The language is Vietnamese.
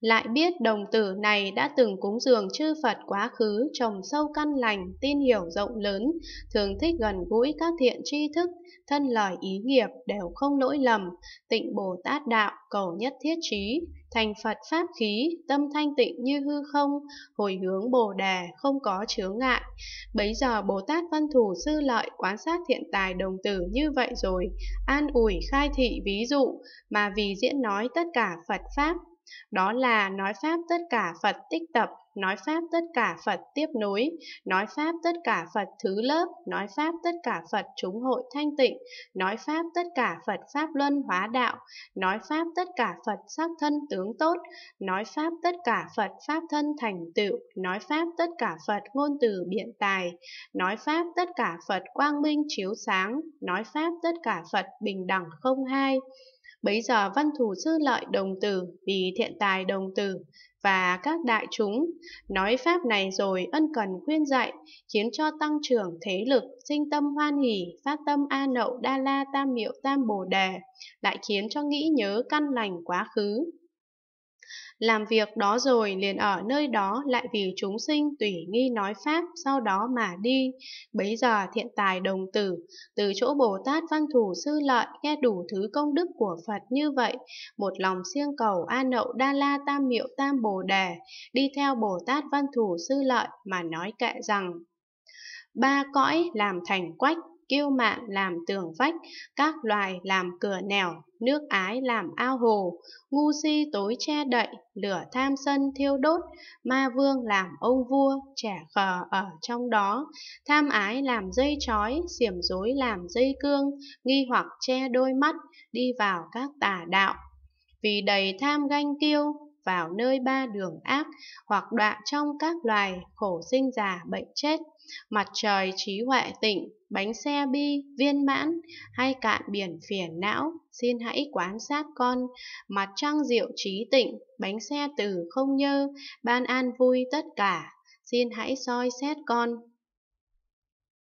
lại biết đồng tử này đã từng cúng dường chư Phật quá khứ trồng sâu căn lành, tin hiểu rộng lớn, thường thích gần gũi các thiện tri thức, thân lời ý nghiệp đều không lỗi lầm, tịnh Bồ Tát Đạo cầu nhất thiết trí, thành Phật Pháp khí, tâm thanh tịnh như hư không, hồi hướng Bồ Đề không có chướng ngại. Bấy giờ Bồ Tát Văn Thủ Sư Lợi quan sát thiện tài đồng tử như vậy rồi, an ủi khai thị ví dụ, mà vì diễn nói tất cả Phật Pháp đó là nói Pháp tất cả Phật tích tập, nói Pháp tất cả Phật tiếp nối, nói Pháp tất cả Phật thứ lớp, nói Pháp tất cả Phật chúng hội thanh tịnh, nói Pháp tất cả Phật Pháp luân hóa đạo, nói Pháp tất cả Phật sắc thân tướng tốt, nói Pháp tất cả Phật Pháp thân thành tựu, nói Pháp tất cả Phật ngôn từ biện tài, nói Pháp tất cả Phật quang minh chiếu sáng, nói Pháp tất cả Phật bình đẳng không hai. Bấy giờ văn thù sư lợi đồng tử, vì thiện tài đồng tử và các đại chúng, nói pháp này rồi ân cần khuyên dạy, khiến cho tăng trưởng thế lực, sinh tâm hoan hỷ, phát tâm a nậu đa la tam miệu tam bồ đề, lại khiến cho nghĩ nhớ căn lành quá khứ, làm việc đó rồi liền ở nơi đó lại vì chúng sinh tùy nghi nói Pháp sau đó mà đi. Bấy giờ thiện tài đồng tử, từ chỗ Bồ Tát văn thủ sư lợi nghe đủ thứ công đức của Phật như vậy, một lòng siêng cầu A Nậu Đa La Tam Miệu Tam Bồ Đề, đi theo Bồ Tát văn thủ sư lợi mà nói kệ rằng, ba cõi làm thành quách kiêu mạn làm tường vách, các loài làm cửa nẻo, nước ái làm ao hồ, ngu si tối che đậy, lửa tham sân thiêu đốt, ma vương làm ông vua, trẻ khờ ở trong đó, tham ái làm dây trói, xiểm dối làm dây cương, nghi hoặc che đôi mắt, đi vào các tà đạo. Vì đầy tham ganh kiêu, vào nơi ba đường ác, hoặc đọa trong các loài, khổ sinh già, bệnh chết, mặt trời trí huệ tịnh, bánh xe bi, viên mãn, hay cạn biển phiền não, xin hãy quán sát con, mặt trăng diệu trí tịnh, bánh xe từ không nhơ, ban an vui tất cả, xin hãy soi xét con,